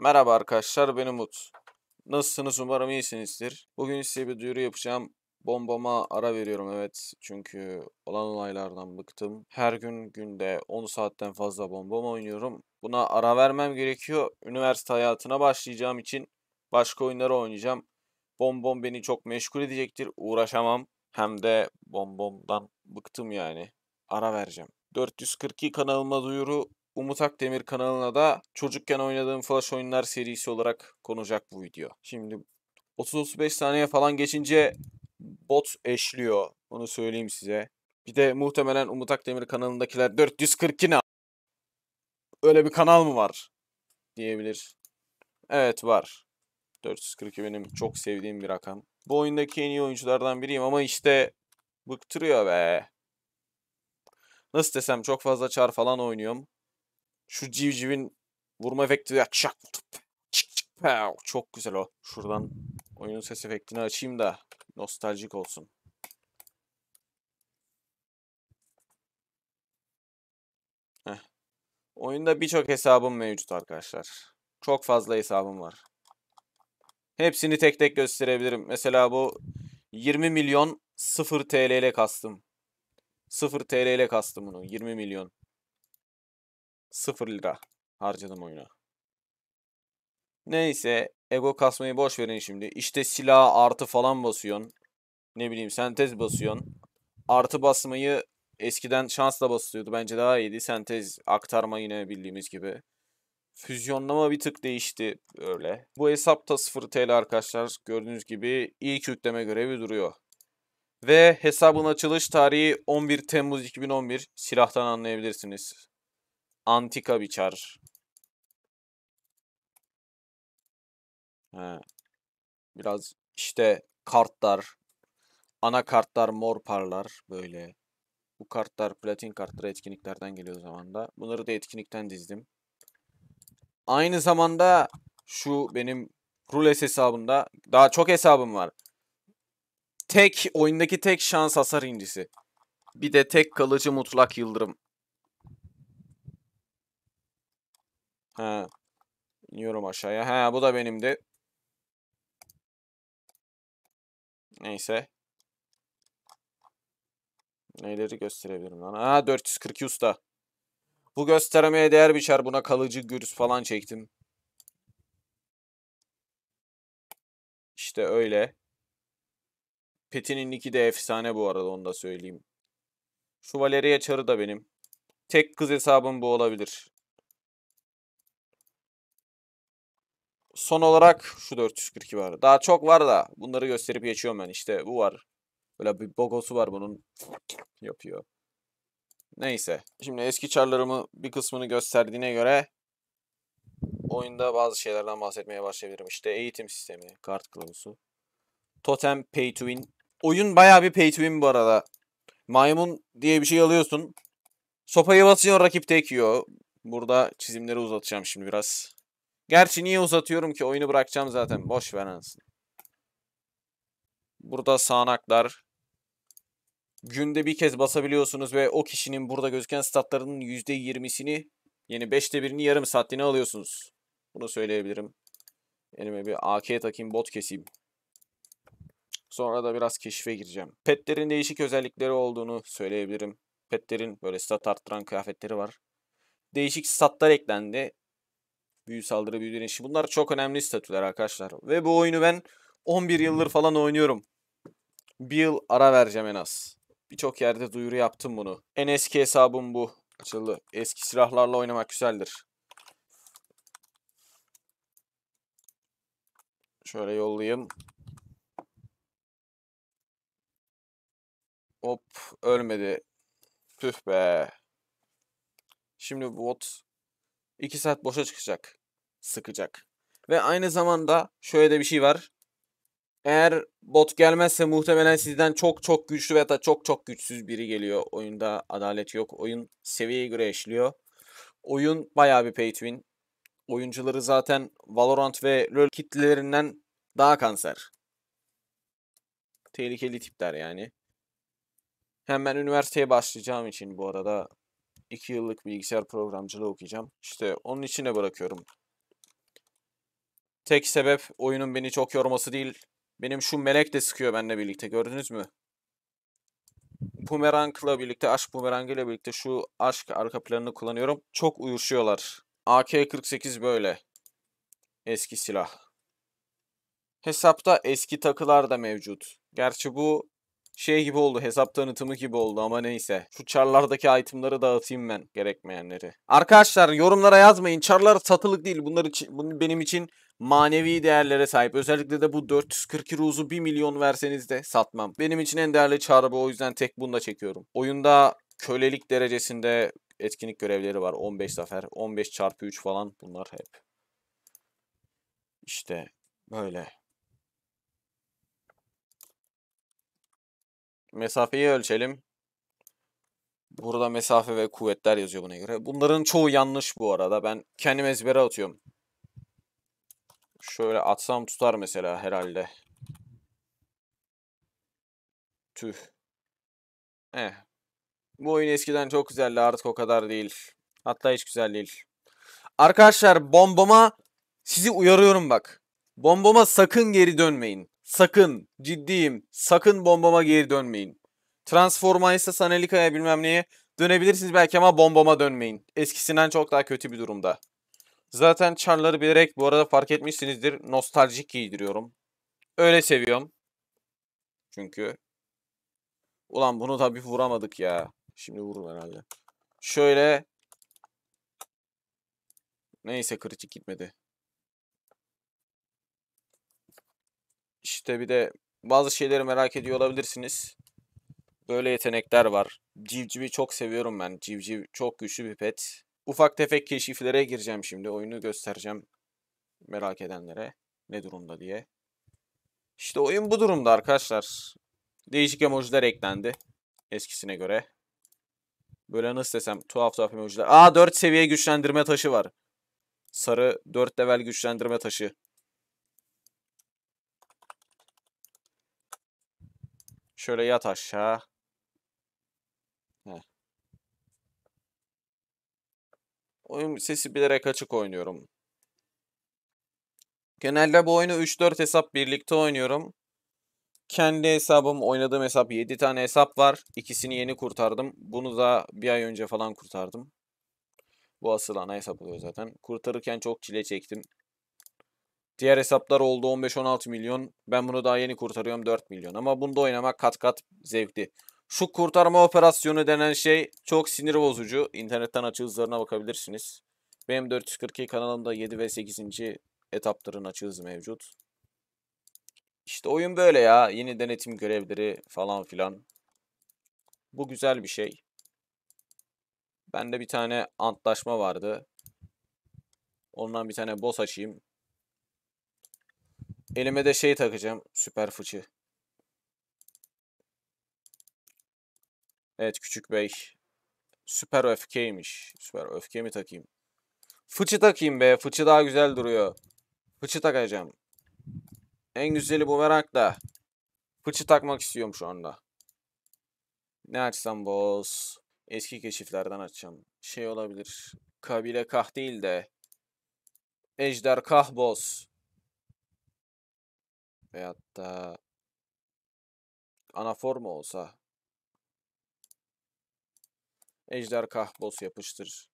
Merhaba arkadaşlar ben Umut. Nasılsınız umarım iyisinizdir. Bugün size bir duyuru yapacağım. Bombama ara veriyorum evet. Çünkü olan olaylardan bıktım. Her gün günde 10 saatten fazla bombama oynuyorum. Buna ara vermem gerekiyor. Üniversite hayatına başlayacağım için başka oyunları oynayacağım. Bombom beni çok meşgul edecektir. Uğraşamam. Hem de bombomdan bıktım yani. Ara vereceğim. 442 kanalıma duyuru Umut Akdemir kanalına da çocukken oynadığım Flash oyunlar serisi olarak konacak bu video. Şimdi 30-35 saniye falan geçince bot eşliyor. Onu söyleyeyim size. Bir de muhtemelen Umut Akdemir kanalındakiler 442 ne? Öyle bir kanal mı var? Diyebilir. Evet var. 442 benim çok sevdiğim bir rakam. Bu oyundaki en iyi oyunculardan biriyim ama işte bıktırıyor be. Nasıl desem çok fazla çar falan oynuyorum. Şu civcivin vurma efekti ya çak tutup çık çık pow. Çok güzel o. Şuradan oyunun ses efektini açayım da nostaljik olsun. Heh. Oyunda birçok hesabım mevcut arkadaşlar. Çok fazla hesabım var. Hepsini tek tek gösterebilirim. Mesela bu 20 milyon 0 TL ile kastım. 0 TL ile kastım bunu. 20 milyon. 0 lira harcadım oyuna. Neyse ego kasmayı boş verin şimdi. İşte silah artı falan basıyorsun. Ne bileyim sentez basıyorsun. Artı basmayı eskiden şansla basılıyordu. Bence daha iyiydi. Sentez aktarma yine bildiğimiz gibi. Füzyonlama bir tık değişti öyle. Bu hesap da 0 TL arkadaşlar. Gördüğünüz gibi ilk yükleme görevi duruyor. Ve hesabın açılış tarihi 11 Temmuz 2011. Silahtan anlayabilirsiniz. Antika biçer. He. Biraz işte kartlar, ana kartlar mor parlar böyle. Bu kartlar platin kartları etkinliklerden geliyor zamanda. Bunları da etkinlikten dizdim. Aynı zamanda şu benim rules hesabında daha çok hesabım var. Tek oyundaki tek şans hasar incisi. Bir de tek kalıcı mutlak yıldırım. Ha. İniyorum aşağıya. Ha bu da benimdi. Neyse. Neleri gösterebilirim lan? Ha 440 usta. Bu göstermeye değer bir çar. Buna kalıcı gürüz falan çektim. İşte öyle. Petin'in iki de efsane bu arada onu da söyleyeyim. Şu Valeria çarı da benim. Tek kız hesabım bu olabilir. son olarak şu 442 var. Daha çok var da bunları gösterip geçiyorum ben. İşte bu var. Böyle bir bogosu var bunun. Yapıyor. Neyse. Şimdi eski çarlarımı bir kısmını gösterdiğine göre oyunda bazı şeylerden bahsetmeye başlayabilirim. İşte eğitim sistemi, kart kılavuzu, totem pay to win. Oyun baya bir pay to win bu arada. Maymun diye bir şey alıyorsun. Sopayı basıyorsun rakip tek Burada çizimleri uzatacağım şimdi biraz. Gerçi niye uzatıyorum ki? Oyunu bırakacağım zaten. Boş ver anasını. Burada sağanaklar. Günde bir kez basabiliyorsunuz ve o kişinin burada gözüken statlarının %20'sini yani 5'te 1'ini yarım saatliğine alıyorsunuz. Bunu söyleyebilirim. Elime bir AK takayım bot keseyim. Sonra da biraz keşfe gireceğim. Petlerin değişik özellikleri olduğunu söyleyebilirim. Petlerin böyle stat arttıran kıyafetleri var. Değişik statlar eklendi. Büyü saldırı, büyü direnişi. Bunlar çok önemli statüler arkadaşlar. Ve bu oyunu ben 11 yıldır falan oynuyorum. Bir yıl ara vereceğim en az. Birçok yerde duyuru yaptım bunu. En eski hesabım bu. Açıldı. Eski silahlarla oynamak güzeldir. Şöyle yollayayım. Hop ölmedi. Püh be. Şimdi bot 2 saat boşa çıkacak. Sıkacak. Ve aynı zamanda şöyle de bir şey var. Eğer bot gelmezse muhtemelen sizden çok çok güçlü veya da çok çok güçsüz biri geliyor. Oyunda adalet yok. Oyun seviyeye göre eşliyor. Oyun bayağı bir pay to win. Oyuncuları zaten Valorant ve LoL kitlelerinden daha kanser. Tehlikeli tipler yani. Hemen üniversiteye başlayacağım için bu arada 2 yıllık bilgisayar programcılığı okuyacağım. İşte onun içine bırakıyorum. Tek sebep oyunun beni çok yorması değil. Benim şu melek de sıkıyor benimle birlikte gördünüz mü? Bumerang'la birlikte, aşk bumerangı ile birlikte şu aşk arka planını kullanıyorum. Çok uyuşuyorlar. AK-48 böyle. Eski silah. Hesapta eski takılar da mevcut. Gerçi bu şey gibi oldu hesap tanıtımı gibi oldu ama neyse. Şu çarlardaki itemları dağıtayım ben gerekmeyenleri. Arkadaşlar yorumlara yazmayın. Çarlar satılık değil. Bunlar için, bunu benim için manevi değerlere sahip. Özellikle de bu 442 ruzu 1 milyon verseniz de satmam. Benim için en değerli çağrı bu. O yüzden tek bunu da çekiyorum. Oyunda kölelik derecesinde etkinlik görevleri var. 15 zafer, 15 çarpı 3 falan bunlar hep. İşte böyle. Mesafeyi ölçelim. Burada mesafe ve kuvvetler yazıyor buna göre. Bunların çoğu yanlış bu arada. Ben kendim ezbere atıyorum. Şöyle atsam tutar mesela herhalde. Tüh. Eh. Bu oyun eskiden çok güzeldi artık o kadar değil. Hatta hiç güzel değil. Arkadaşlar bombama sizi uyarıyorum bak. Bombama sakın geri dönmeyin. Sakın, ciddiyim, sakın bombama geri dönmeyin. Transformice'a, Sanelika'ya bilmem neye dönebilirsiniz belki ama bombama dönmeyin. Eskisinden çok daha kötü bir durumda. Zaten çarları bilerek bu arada fark etmişsinizdir. Nostaljik giydiriyorum. Öyle seviyorum. Çünkü. Ulan bunu da bir vuramadık ya. Şimdi vurur herhalde. Şöyle. Neyse kritik gitmedi. İşte bir de bazı şeyleri merak ediyor olabilirsiniz. Böyle yetenekler var. Civcivi çok seviyorum ben. Civciv çok güçlü bir pet. Ufak tefek keşiflere gireceğim şimdi. Oyunu göstereceğim merak edenlere ne durumda diye. İşte oyun bu durumda arkadaşlar. Değişik emojiler eklendi eskisine göre. Böyle nasıl desem tuhaf tuhaf emojiler. Aa 4 seviye güçlendirme taşı var. Sarı 4 level güçlendirme taşı. Şöyle yat aşağı. Heh. Oyun sesi bilerek açık oynuyorum. Genelde bu oyunu 3-4 hesap birlikte oynuyorum. Kendi hesabım, oynadığım hesap 7 tane hesap var. İkisini yeni kurtardım. Bunu da bir ay önce falan kurtardım. Bu asıl ana hesap oluyor zaten. Kurtarırken çok çile çektim. Diğer hesaplar oldu 15-16 milyon. Ben bunu daha yeni kurtarıyorum 4 milyon. Ama bunda oynamak kat kat zevkli. Şu kurtarma operasyonu denen şey çok sinir bozucu. İnternetten açı hızlarına bakabilirsiniz. Benim 442 kanalımda 7 ve 8. etapların açı hızı mevcut. İşte oyun böyle ya. Yeni denetim görevleri falan filan. Bu güzel bir şey. Bende bir tane antlaşma vardı. Ondan bir tane boss açayım. Elime de şey takacağım. Süper fıçı. Evet küçük bey. Süper öfkeymiş. Süper öfke mi takayım? Fıçı takayım be. Fıçı daha güzel duruyor. Fıçı takacağım. En güzeli bu merak da. Fıçı takmak istiyorum şu anda. Ne açsam boss? Eski keşiflerden açacağım. Şey olabilir. Kabile kah değil de. Ejder kah boss veyahut da anafor mu olsa Ejder Kahbos yapıştır.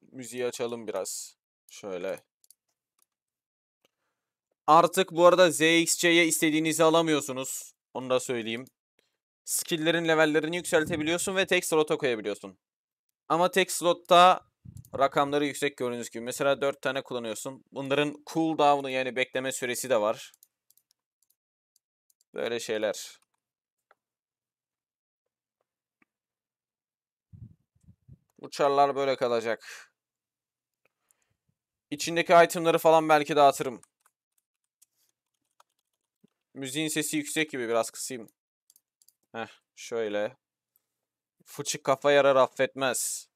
Müziği açalım biraz. Şöyle. Artık bu arada ZXC'ye istediğinizi alamıyorsunuz. Onu da söyleyeyim skill'lerin levellerini yükseltebiliyorsun ve tek slota koyabiliyorsun. Ama tek slotta rakamları yüksek gördüğünüz gibi. Mesela 4 tane kullanıyorsun. Bunların cooldown'u yani bekleme süresi de var. Böyle şeyler. Uçarlar böyle kalacak. İçindeki itemları falan belki dağıtırım. Müziğin sesi yüksek gibi biraz kısayım. Heh şöyle. Fıçı kafa yarar affetmez.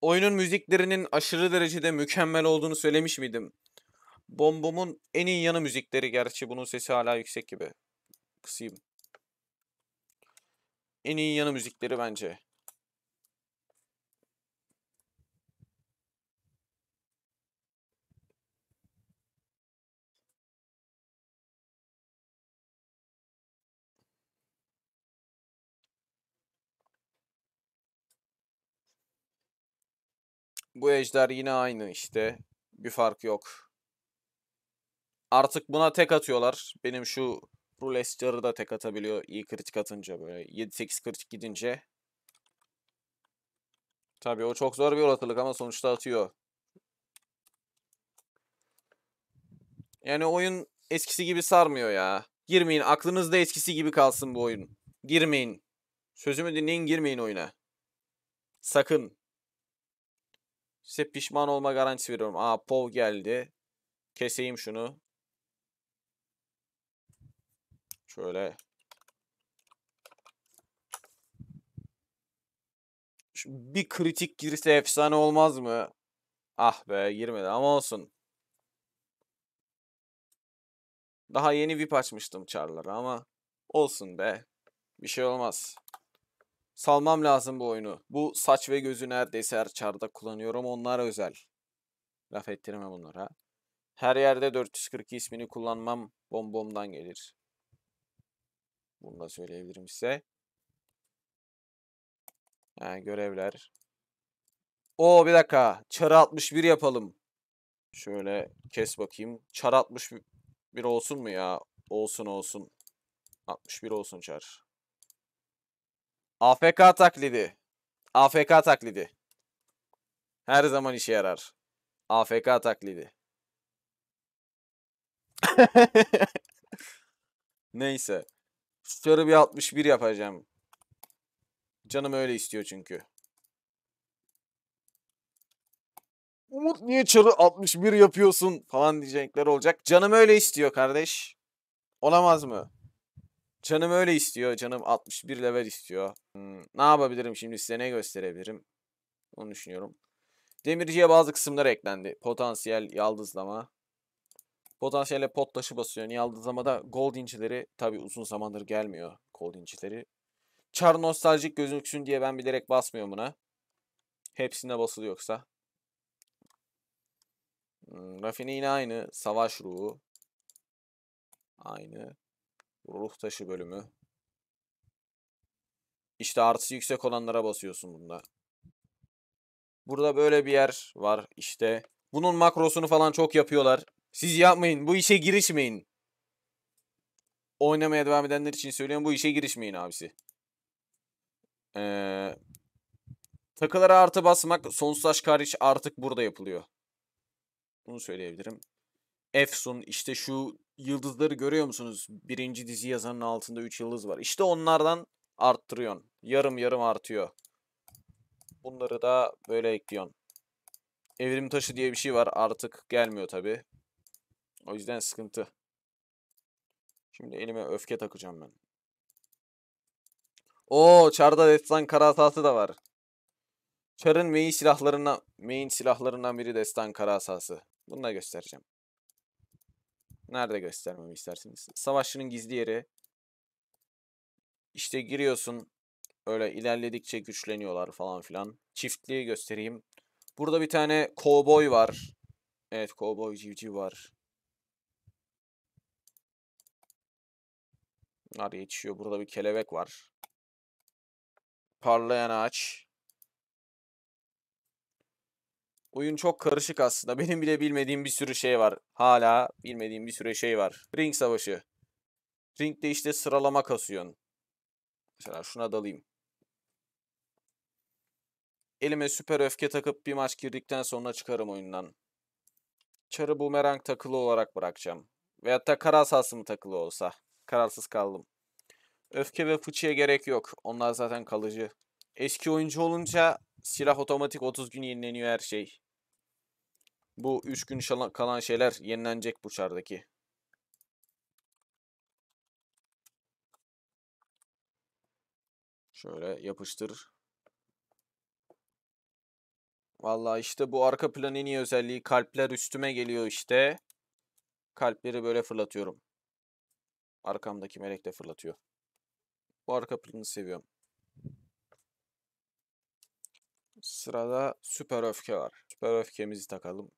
Oyunun müziklerinin aşırı derecede mükemmel olduğunu söylemiş miydim? Bombom'un en iyi yanı müzikleri gerçi bunun sesi hala yüksek gibi. Kısayım. En iyi yanı müzikleri bence. Bu ejder yine aynı işte. Bir fark yok. Artık buna tek atıyorlar. Benim şu rule da tek atabiliyor. İyi kritik atınca böyle. 7-8 kritik gidince. Tabii o çok zor bir olasılık ama sonuçta atıyor. Yani oyun eskisi gibi sarmıyor ya. Girmeyin. Aklınızda eskisi gibi kalsın bu oyun. Girmeyin. Sözümü dinleyin girmeyin oyuna. Sakın. Size pişman olma garantisi veriyorum. Aa Pov geldi. Keseyim şunu. Şöyle. bir kritik girse efsane olmaz mı? Ah be girmedi ama olsun. Daha yeni VIP açmıştım çarları ama olsun be. Bir şey olmaz. Salmam lazım bu oyunu. Bu saç ve gözü neredeyse her çarda kullanıyorum. Onlar özel. Laf ettirme bunlara. Her yerde 442 ismini kullanmam bombomdan gelir. Bunu da söyleyebilirim size. Yani görevler. O bir dakika. Çarı 61 yapalım. Şöyle kes bakayım. Çar 61 olsun mu ya? Olsun olsun. 61 olsun çar. AFK taklidi. AFK taklidi. Her zaman işe yarar. AFK taklidi. Neyse. Şuları bir 61 yapacağım. Canım öyle istiyor çünkü. Umut niye çarı 61 yapıyorsun falan diyecekler olacak. Canım öyle istiyor kardeş. Olamaz mı? Canım öyle istiyor. Canım 61 level istiyor. Hmm, ne yapabilirim şimdi size ne gösterebilirim? Onu düşünüyorum. Demirciye bazı kısımlar eklendi. Potansiyel yaldızlama. Potansiyelle pot taşı basıyorsun. Yaldızlamada gold incileri tabi uzun zamandır gelmiyor. Gold incileri. Çar nostaljik gözüksün diye ben bilerek basmıyorum buna. Hepsine basılı yoksa. Hmm, rafine yine aynı. Savaş ruhu. Aynı. Ruh taşı bölümü. İşte artısı yüksek olanlara basıyorsun bunda. Burada böyle bir yer var işte. Bunun makrosunu falan çok yapıyorlar. Siz yapmayın. Bu işe girişmeyin. Oynamaya devam edenler için söylüyorum. Bu işe girişmeyin abisi. Ee, takılara artı basmak sonsuz hariç artık burada yapılıyor. Bunu söyleyebilirim. Efsun işte şu yıldızları görüyor musunuz? Birinci dizi yazanın altında 3 yıldız var. İşte onlardan arttırıyorsun. Yarım yarım artıyor. Bunları da böyle ekliyorsun. Evrim taşı diye bir şey var. Artık gelmiyor tabi. O yüzden sıkıntı. Şimdi elime öfke takacağım ben. Oo, Çar'da destan karasası da var. Çar'ın main silahlarına main silahlarından biri destan karasası. Bunu da göstereceğim. Nerede göstermemi istersiniz? Savaşçının gizli yeri. İşte giriyorsun. Öyle ilerledikçe güçleniyorlar falan filan. Çiftliği göstereyim. Burada bir tane kovboy var. Evet kovboy civciv var. Bunlar yetişiyor. Burada bir kelebek var. Parlayan ağaç. Oyun çok karışık aslında. Benim bile bilmediğim bir sürü şey var. Hala bilmediğim bir sürü şey var. Ring savaşı. Ringde işte sıralama kasıyorsun. Mesela şuna dalayım. Elime süper öfke takıp bir maç girdikten sonra çıkarım oyundan. Çarı bumerang takılı olarak bırakacağım. Veyahut da kara sasımı takılı olsa. Kararsız kaldım. Öfke ve fıçıya gerek yok. Onlar zaten kalıcı. Eski oyuncu olunca silah otomatik 30 gün yenileniyor her şey. Bu 3 gün kalan şeyler yenilenecek bu çardaki. Şöyle yapıştır. Vallahi işte bu arka plan en iyi özelliği. Kalpler üstüme geliyor işte. Kalpleri böyle fırlatıyorum. Arkamdaki melek de fırlatıyor. Bu arka planı seviyorum. Sırada süper öfke var. Süper öfkemizi takalım.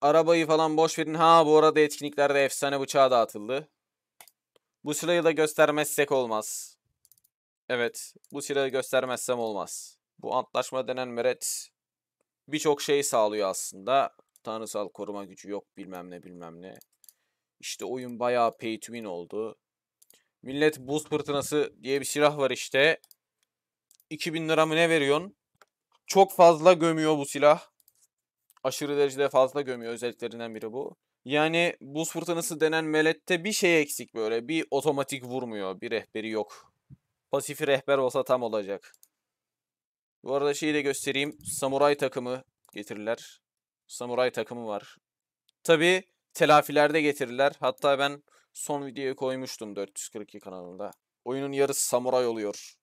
Arabayı falan boş verin. Ha bu arada etkinliklerde efsane bıçağı dağıtıldı. Bu silahı da göstermezsek olmaz. Evet. Bu silahı göstermezsem olmaz. Bu antlaşma denen meret birçok şey sağlıyor aslında. Tanrısal koruma gücü yok bilmem ne bilmem ne. İşte oyun bayağı pay to win oldu. Millet buz fırtınası diye bir silah var işte. 2000 lira mı ne veriyorsun? Çok fazla gömüyor bu silah aşırı derecede fazla gömüyor özelliklerinden biri bu. Yani buz fırtınası denen melette bir şey eksik böyle. Bir otomatik vurmuyor. Bir rehberi yok. Pasifi rehber olsa tam olacak. Bu arada şeyi de göstereyim. Samuray takımı getirirler. Samuray takımı var. Tabi telafilerde getirirler. Hatta ben son videoyu koymuştum 442 kanalında. Oyunun yarısı samuray oluyor.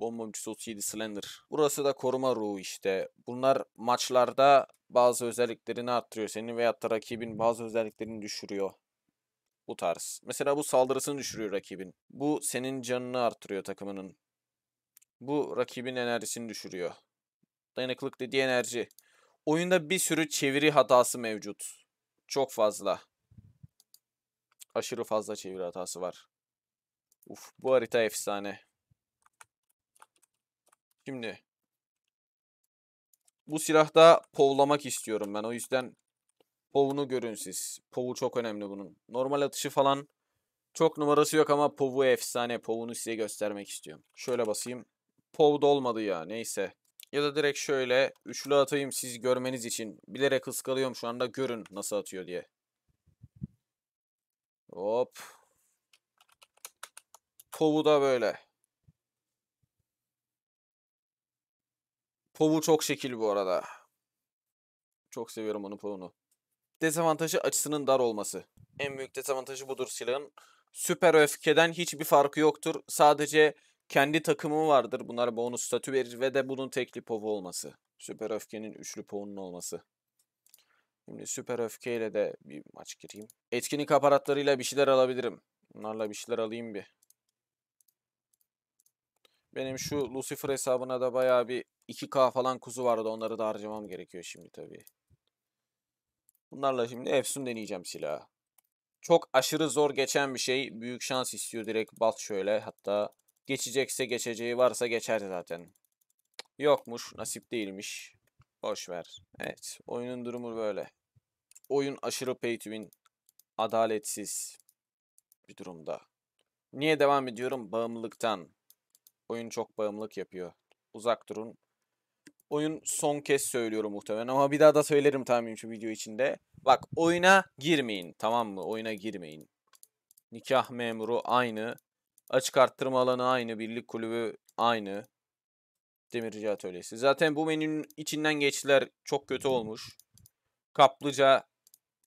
Bomba 37 Slender. Burası da koruma ruhu işte. Bunlar maçlarda bazı özelliklerini arttırıyor. Senin veya da rakibin hmm. bazı özelliklerini düşürüyor. Bu tarz. Mesela bu saldırısını düşürüyor rakibin. Bu senin canını arttırıyor takımının. Bu rakibin enerjisini düşürüyor. Dayanıklık dediği enerji. Oyunda bir sürü çeviri hatası mevcut. Çok fazla. Aşırı fazla çeviri hatası var. Uf bu harita efsane. Şimdi bu silahta povlamak istiyorum ben. O yüzden povunu görün siz. Povu çok önemli bunun. Normal atışı falan çok numarası yok ama povu efsane. Povunu size göstermek istiyorum. Şöyle basayım. Pov da olmadı ya neyse. Ya da direkt şöyle üçlü atayım siz görmeniz için. Bilerek ıskalıyorum şu anda görün nasıl atıyor diye. Hop. Povu da böyle. Pov'u çok şekil bu arada. Çok seviyorum onu Pov'unu. Dezavantajı açısının dar olması. En büyük dezavantajı budur silahın. Süper öfkeden hiçbir farkı yoktur. Sadece kendi takımı vardır. Bunlara bonus statü verir ve de bunun tekli povu olması. Süper öfkenin üçlü povunun olması. Şimdi süper öfkeyle de bir maç gireyim. Etkinlik aparatlarıyla bir şeyler alabilirim. Bunlarla bir şeyler alayım bir. Benim şu Lucifer hesabına da bayağı bir 2K falan kuzu vardı. Onları da harcamam gerekiyor şimdi tabii. Bunlarla şimdi Efsun deneyeceğim silahı. Çok aşırı zor geçen bir şey. Büyük şans istiyor direkt bas şöyle. Hatta geçecekse geçeceği varsa geçer zaten. Yokmuş. Nasip değilmiş. Boş ver. Evet. Oyunun durumu böyle. Oyun aşırı pay to win. Adaletsiz bir durumda. Niye devam ediyorum? Bağımlılıktan. Oyun çok bağımlılık yapıyor. Uzak durun. Oyun son kez söylüyorum muhtemelen ama bir daha da söylerim tahminim şu video içinde. Bak oyuna girmeyin tamam mı? Oyuna girmeyin. Nikah memuru aynı. Açık arttırma alanı aynı. Birlik kulübü aynı. Demirci atölyesi. Zaten bu menünün içinden geçtiler. Çok kötü olmuş. Kaplıca.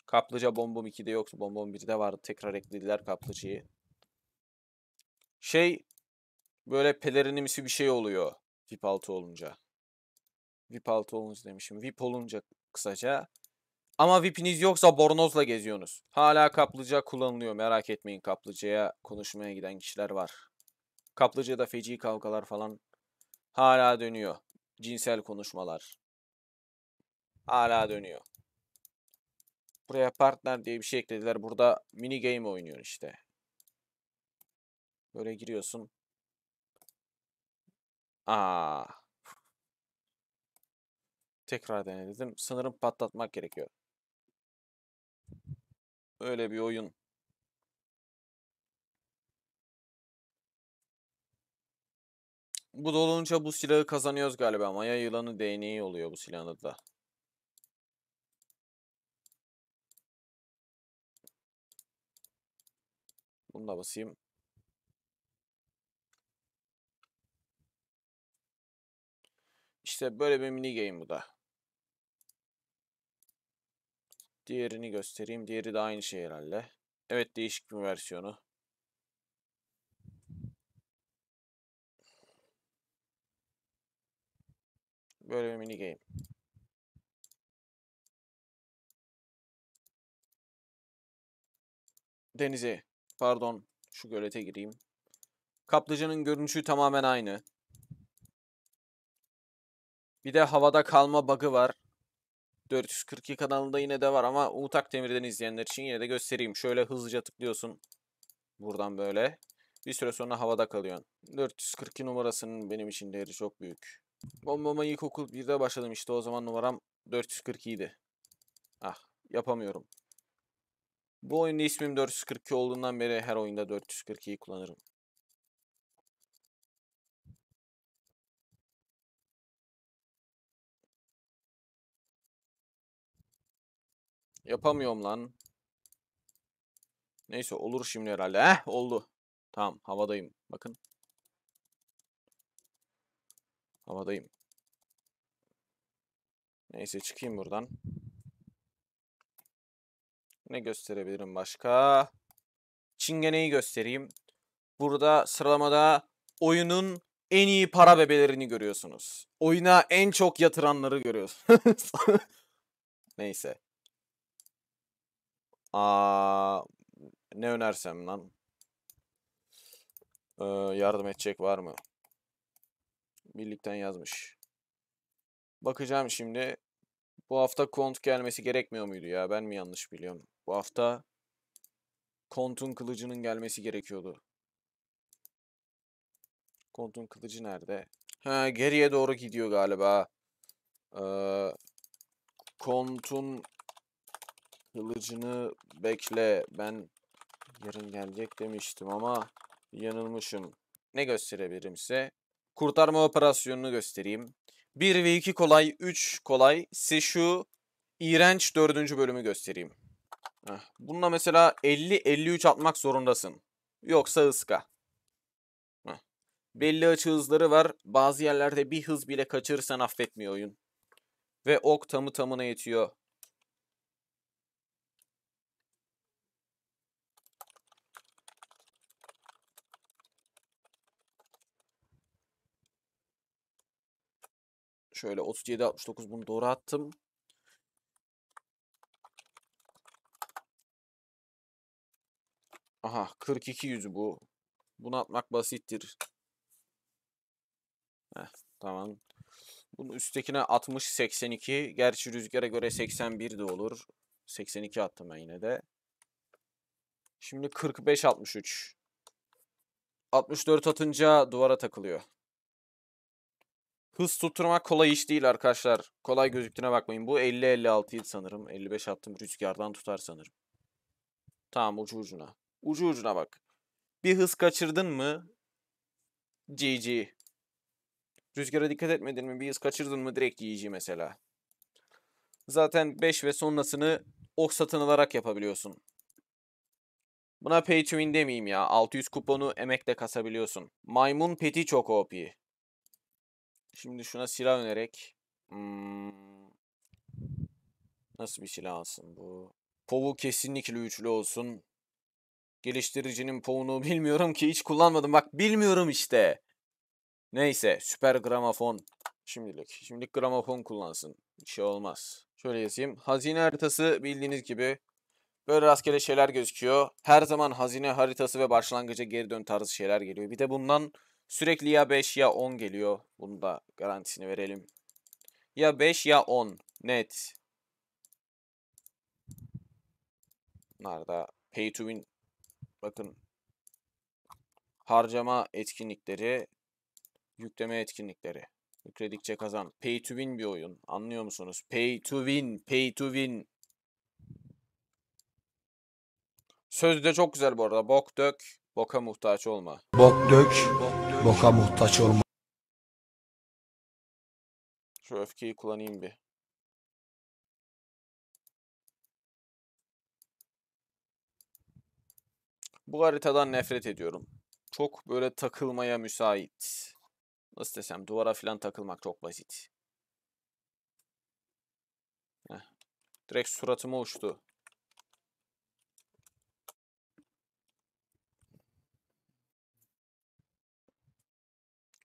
Kaplıca bombom 2'de yoktu. Bombom 1'de vardı. Tekrar eklediler kaplıcayı. Şey Böyle pelerinimsi bir şey oluyor VIP 6 olunca. VIP 6 olunca demişim. VIP olunca kısaca. Ama VIP'iniz yoksa bornozla geziyorsunuz. Hala kaplıca kullanılıyor. Merak etmeyin kaplıcaya konuşmaya giden kişiler var. Kaplıcada feci kavgalar falan hala dönüyor. Cinsel konuşmalar. Hala dönüyor. Buraya partner diye bir şey eklediler. Burada mini game oynuyor işte. Böyle giriyorsun. Aa. Tekrar denedim. Sanırım patlatmak gerekiyor. Öyle bir oyun. Bu dolunca bu silahı kazanıyoruz galiba ama ya yılanı değneği oluyor bu silahın da. Bunu da basayım. İşte böyle bir mini game bu da. Diğerini göstereyim. Diğeri de aynı şey herhalde. Evet değişik bir versiyonu. Böyle bir mini game. Denize, pardon şu gölete gireyim. Kaplıcanın görünüşü tamamen aynı. Bir de havada kalma bug'ı var. 442 kanalında yine de var ama Umut Akdemir'den izleyenler için yine de göstereyim. Şöyle hızlıca tıklıyorsun. Buradan böyle. Bir süre sonra havada kalıyorsun. 442 numarasının benim için değeri çok büyük. Bombama ilkokul 1'de başladım işte o zaman numaram 442 idi. Ah yapamıyorum. Bu oyunda ismim 442 olduğundan beri her oyunda 442'yi kullanırım. Yapamıyorum lan. Neyse olur şimdi herhalde. Heh oldu. Tamam havadayım. Bakın. Havadayım. Neyse çıkayım buradan. Ne gösterebilirim başka? Çingeneyi göstereyim. Burada sıralamada oyunun en iyi para bebelerini görüyorsunuz. Oyuna en çok yatıranları görüyorsunuz. Neyse. Aa, ne önersem lan? Ee, yardım edecek var mı? Birlikten yazmış. Bakacağım şimdi. Bu hafta kont gelmesi gerekmiyor muydu ya? Ben mi yanlış biliyorum? Bu hafta kontun kılıcının gelmesi gerekiyordu. Kontun kılıcı nerede? Ha geriye doğru gidiyor galiba. Ee, kontun Kılıcını bekle. Ben yarın gelecek demiştim ama yanılmışım. Ne gösterebilirim size? Kurtarma operasyonunu göstereyim. 1 ve 2 kolay, 3 kolay. Size şu iğrenç 4. bölümü göstereyim. Bununla mesela 50-53 atmak zorundasın. Yoksa ıska. Belli açı hızları var. Bazı yerlerde bir hız bile kaçırırsan affetmiyor oyun. Ve ok tamı tamına yetiyor. Şöyle 37-69 bunu doğru attım. Aha 42 yüzü bu. Bunu atmak basittir. Heh, tamam. Bunun üsttekine 60-82. Gerçi rüzgara göre 81 de olur. 82 attım ben yine de. Şimdi 45-63. 64 atınca duvara takılıyor. Hız tutturmak kolay iş değil arkadaşlar. Kolay gözüktüğüne bakmayın. Bu 50-56 idi sanırım. 55 attım. Rüzgardan tutar sanırım. Tamam ucu ucuna. Ucu ucuna bak. Bir hız kaçırdın mı? GG. Rüzgara dikkat etmedin mi? Bir hız kaçırdın mı? Direkt GG mesela. Zaten 5 ve sonrasını ok satın alarak yapabiliyorsun. Buna pay to win demeyeyim ya. 600 kuponu emekle kasabiliyorsun. Maymun peti çok OP. Şimdi şuna silah önerek hmm, nasıl bir silah alsın bu? Povu kesinlikle üçlü olsun. Geliştiricinin povunu bilmiyorum ki hiç kullanmadım. Bak bilmiyorum işte. Neyse süper gramofon şimdilik. Şimdilik gramofon kullansın. Bir şey olmaz. Şöyle yazayım. Hazine haritası bildiğiniz gibi böyle rastgele şeyler gözüküyor. Her zaman hazine haritası ve başlangıca geri dön tarzı şeyler geliyor. Bir de bundan Sürekli ya 5 ya 10 geliyor. Bunu da garantisini verelim. Ya 5 ya 10. Net. Nerede? da pay to win. Bakın. Harcama etkinlikleri. Yükleme etkinlikleri. Yükledikçe kazan. Pay to win bir oyun. Anlıyor musunuz? Pay to win. Pay to win. Sözde çok güzel bu arada. Bok dök. Boka muhtaç olma. Bok dök, boka muhtaç olma. Şu öfkeyi kullanayım bir. Bu haritadan nefret ediyorum. Çok böyle takılmaya müsait. Nasıl desem duvara falan takılmak çok basit. Heh. Direkt suratıma uçtu.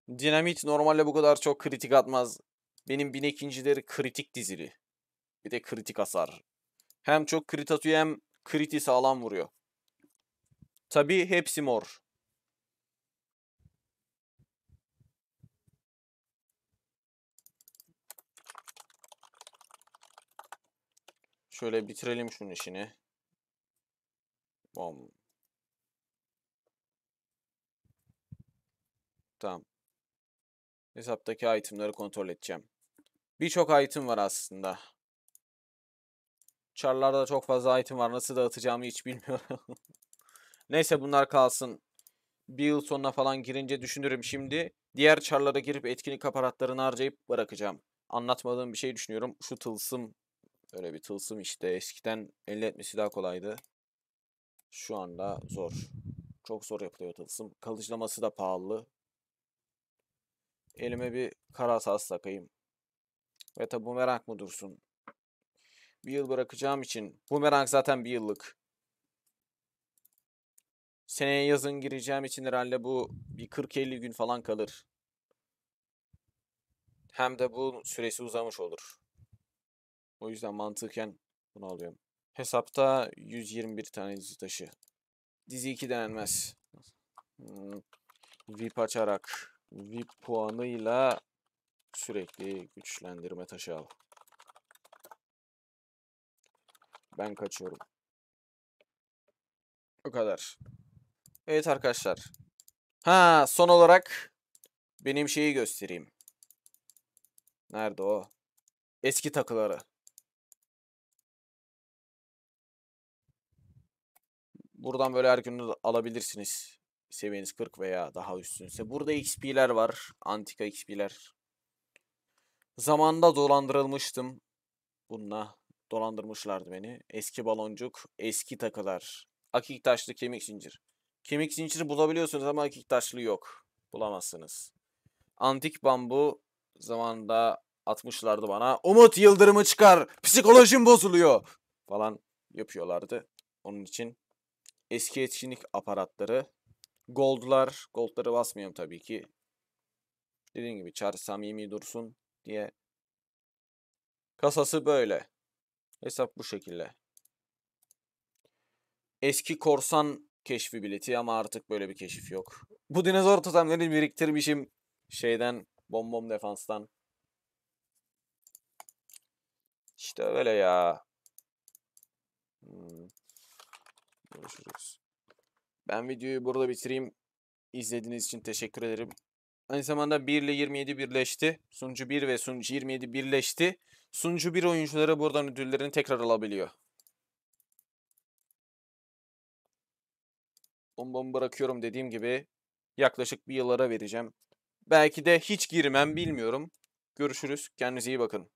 Dinamit normalde bu kadar çok kritik atmaz. Benim bin ikincileri kritik dizili. Bir de kritik hasar. Hem çok krit atıyor hem kriti sağlam vuruyor. Tabi hepsi mor. Şöyle bitirelim şunun işini. Bom. Tamam. Hesaptaki itemları kontrol edeceğim. Birçok item var aslında. Çarlarda çok fazla item var. Nasıl dağıtacağımı hiç bilmiyorum. Neyse bunlar kalsın. Bir yıl sonuna falan girince düşünürüm şimdi. Diğer çarlara girip etkinlik aparatlarını harcayıp bırakacağım. Anlatmadığım bir şey düşünüyorum. Şu tılsım. Öyle bir tılsım işte. Eskiden elde etmesi daha kolaydı. Şu anda zor. Çok zor yapılıyor tılsım. Kalıcılaması da pahalı. Elime bir kara sas takayım. Ve tabi bumerang mı dursun? Bir yıl bırakacağım için. Bumerang zaten bir yıllık. Seneye yazın gireceğim için herhalde bu bir 40-50 gün falan kalır. Hem de bu süresi uzamış olur. O yüzden mantıken bunu alıyorum. Hesapta 121 tane dizi taşı. Dizi 2 denenmez. Hmm. Vip açarak VIP puanıyla sürekli güçlendirme taşı al. Ben kaçıyorum. O kadar. Evet arkadaşlar. Ha son olarak benim şeyi göstereyim. Nerede o? Eski takıları. Buradan böyle her gün alabilirsiniz seviyeniz 40 veya daha üstünse. Burada XP'ler var. Antika XP'ler. Zamanda dolandırılmıştım. Bununla dolandırmışlardı beni. Eski baloncuk, eski takılar. Akik taşlı kemik zincir. Kemik zinciri bulabiliyorsunuz ama akik taşlı yok. Bulamazsınız. Antik bambu zamanda atmışlardı bana. Umut Yıldırım'ı çıkar. Psikolojim bozuluyor. Falan yapıyorlardı. Onun için eski etkinlik aparatları Gold'lar. Gold'ları basmıyorum tabii ki. Dediğim gibi çar samimi dursun diye. Kasası böyle. Hesap bu şekilde. Eski korsan keşfi bileti ama artık böyle bir keşif yok. Bu dinozor totemleri biriktirmişim. Şeyden bombom defanstan. İşte öyle ya. Hmm. Görüşürüz. Ben videoyu burada bitireyim. İzlediğiniz için teşekkür ederim. Aynı zamanda 1 ile 27 birleşti. Sunucu 1 ve sunucu 27 birleşti. Sunucu 1 oyuncuları buradan ödüllerini tekrar alabiliyor. Bombamı bırakıyorum dediğim gibi yaklaşık bir yıllara vereceğim. Belki de hiç girmem bilmiyorum. Görüşürüz. Kendinize iyi bakın.